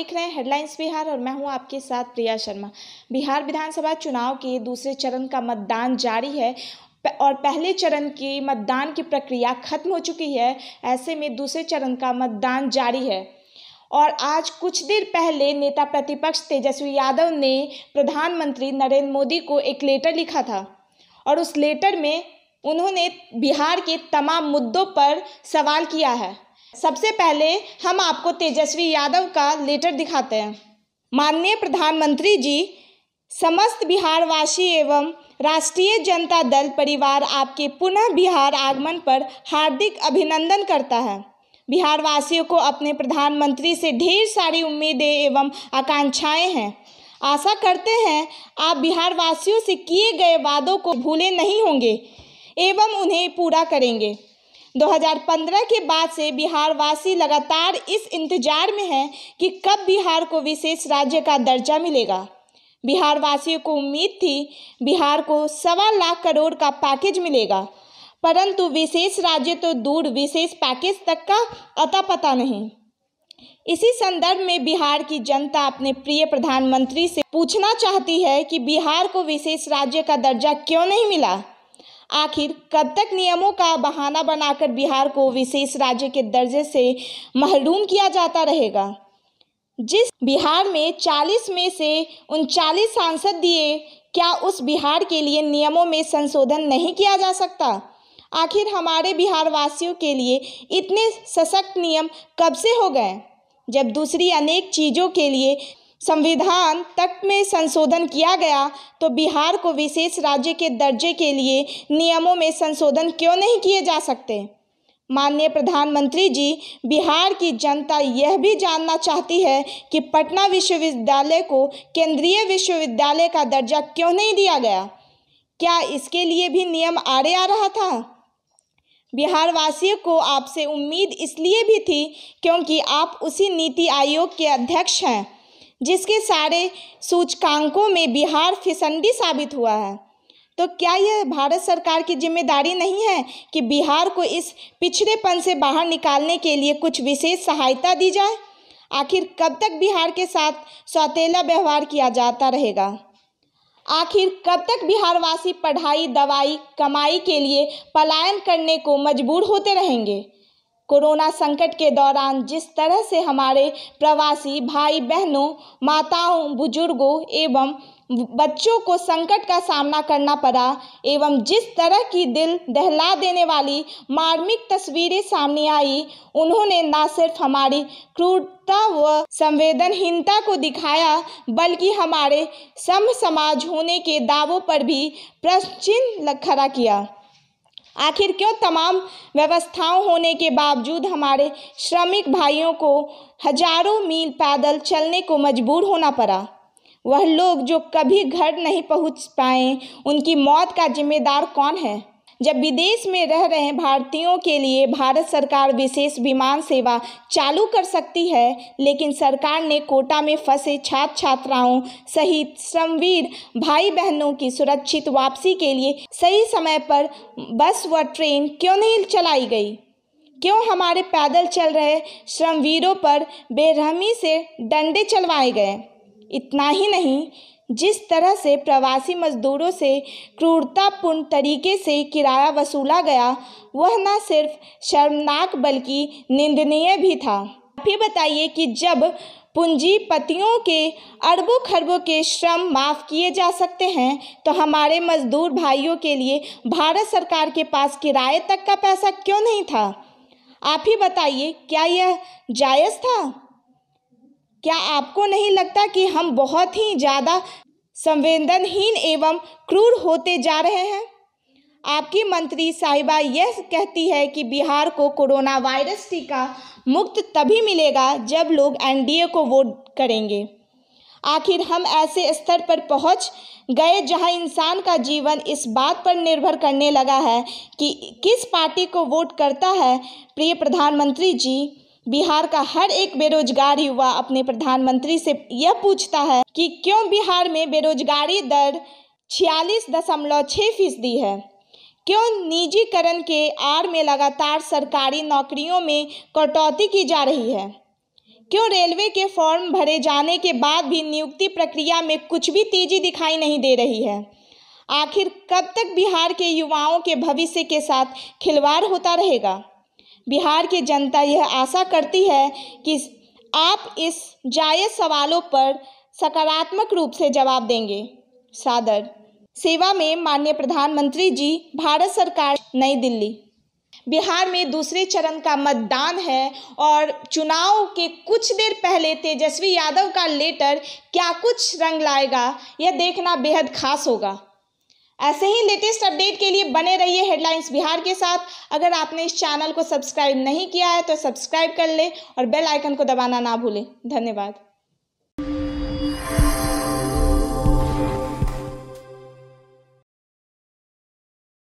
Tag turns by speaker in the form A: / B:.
A: देख रहे हैं हेडलाइंस बिहार और मैं हूं आपके साथ प्रिया शर्मा बिहार विधानसभा चुनाव के दूसरे चरण का मतदान जारी है और पहले चरण की मतदान की प्रक्रिया खत्म हो चुकी है ऐसे में दूसरे चरण का मतदान जारी है और आज कुछ देर पहले नेता प्रतिपक्ष तेजस्वी यादव ने प्रधानमंत्री नरेंद्र मोदी को एक लेटर लिखा था और उस लेटर में उन्होंने बिहार के तमाम मुद्दों पर सवाल किया है सबसे पहले हम आपको तेजस्वी यादव का लेटर दिखाते हैं माननीय प्रधानमंत्री जी समस्त बिहारवासी एवं राष्ट्रीय जनता दल परिवार आपके पुनः बिहार आगमन पर हार्दिक अभिनंदन करता है बिहारवासियों को अपने प्रधानमंत्री से ढेर सारी उम्मीदें एवं आकांक्षाएं हैं आशा करते हैं आप बिहारवासियों से किए गए वादों को भूले नहीं होंगे एवं उन्हें पूरा करेंगे 2015 के बाद से बिहारवासी लगातार इस इंतजार में हैं कि कब बिहार को विशेष राज्य का दर्जा मिलेगा बिहारवासियों को उम्मीद थी बिहार को सवा लाख करोड़ का पैकेज मिलेगा परंतु विशेष राज्य तो दूर विशेष पैकेज तक का अता पता नहीं इसी संदर्भ में बिहार की जनता अपने प्रिय प्रधानमंत्री से पूछना चाहती है कि बिहार को विशेष राज्य का दर्जा क्यों नहीं मिला आखिर कब तक नियमों का बहाना बनाकर बिहार को विशेष राज्य के दर्जे से महरूम किया जाता रहेगा जिस बिहार में 40 में से उनचालीस सांसद दिए क्या उस बिहार के लिए नियमों में संशोधन नहीं किया जा सकता आखिर हमारे बिहार वासियों के लिए इतने सशक्त नियम कब से हो गए जब दूसरी अनेक चीज़ों के लिए संविधान तक में संशोधन किया गया तो बिहार को विशेष राज्य के दर्जे के लिए नियमों में संशोधन क्यों नहीं किए जा सकते माननीय प्रधानमंत्री जी बिहार की जनता यह भी जानना चाहती है कि पटना विश्वविद्यालय को केंद्रीय विश्वविद्यालय का दर्जा क्यों नहीं दिया गया क्या इसके लिए भी नियम आड़े आ रहा था बिहारवासियों को आपसे उम्मीद इसलिए भी थी क्योंकि आप उसी नीति आयोग के अध्यक्ष हैं जिसके सारे सूचकांकों में बिहार फिसंडी साबित हुआ है तो क्या यह भारत सरकार की जिम्मेदारी नहीं है कि बिहार को इस पिछड़ेपन से बाहर निकालने के लिए कुछ विशेष सहायता दी जाए आखिर कब तक बिहार के साथ सौतेला व्यवहार किया जाता रहेगा आखिर कब तक बिहारवासी पढ़ाई दवाई कमाई के लिए पलायन करने को मजबूर होते रहेंगे कोरोना संकट के दौरान जिस तरह से हमारे प्रवासी भाई बहनों माताओं बुजुर्गों एवं बच्चों को संकट का सामना करना पड़ा एवं जिस तरह की दिल दहला देने वाली मार्मिक तस्वीरें सामने आई उन्होंने न सिर्फ हमारी क्रूरता व संवेदनहीनता को दिखाया बल्कि हमारे सम समाज होने के दावों पर भी प्रश्न खड़ा किया आखिर क्यों तमाम व्यवस्थाओं होने के बावजूद हमारे श्रमिक भाइयों को हजारों मील पैदल चलने को मजबूर होना पड़ा वह लोग जो कभी घर नहीं पहुंच पाए उनकी मौत का जिम्मेदार कौन है जब विदेश में रह रहे भारतीयों के लिए भारत सरकार विशेष विमान सेवा चालू कर सकती है लेकिन सरकार ने कोटा में फंसे छात्र छात्राओं सहित श्रमवीर भाई बहनों की सुरक्षित वापसी के लिए सही समय पर बस व ट्रेन क्यों नहीं चलाई गई क्यों हमारे पैदल चल रहे श्रमवीरों पर बेरहमी से डंडे चलवाए गए इतना ही नहीं जिस तरह से प्रवासी मज़दूरों से क्रूरतापूर्ण तरीके से किराया वसूला गया वह न सिर्फ शर्मनाक बल्कि निंदनीय भी था आप ही बताइए कि जब पूंजीपतियों के अरबों खरबों के श्रम माफ़ किए जा सकते हैं तो हमारे मज़दूर भाइयों के लिए भारत सरकार के पास किराए तक का पैसा क्यों नहीं था आप ही बताइए क्या यह जायज़ था क्या आपको नहीं लगता कि हम बहुत ही ज़्यादा संवेदनहीन एवं क्रूर होते जा रहे हैं आपकी मंत्री साहिबा यह कहती है कि बिहार को कोरोना वायरस टीका मुक्त तभी मिलेगा जब लोग एनडीए को वोट करेंगे आखिर हम ऐसे स्तर पर पहुंच गए जहां इंसान का जीवन इस बात पर निर्भर करने लगा है कि किस पार्टी को वोट करता है प्रिय प्रधानमंत्री जी बिहार का हर एक बेरोजगार युवा अपने प्रधानमंत्री से यह पूछता है कि क्यों बिहार में बेरोजगारी दर छियालीस दशमलव छः फीसदी है क्यों निजीकरण के आड़ में लगातार सरकारी नौकरियों में कटौती की जा रही है क्यों रेलवे के फॉर्म भरे जाने के बाद भी नियुक्ति प्रक्रिया में कुछ भी तेजी दिखाई नहीं दे रही है आखिर कब तक बिहार के युवाओं के भविष्य के साथ खिलवाड़ होता रहेगा बिहार की जनता यह आशा करती है कि आप इस जायज़ सवालों पर सकारात्मक रूप से जवाब देंगे सादर सेवा में माननीय प्रधानमंत्री जी भारत सरकार नई दिल्ली बिहार में दूसरे चरण का मतदान है और चुनाव के कुछ देर पहले तेजस्वी यादव का लेटर क्या कुछ रंग लाएगा यह देखना बेहद खास होगा ऐसे ही लेटेस्ट अपडेट के लिए बने रहिए हेडलाइंस बिहार के साथ अगर आपने इस चैनल को सब्सक्राइब नहीं किया है तो सब्सक्राइब कर ले और बेल आइकन को दबाना ना भूलें धन्यवाद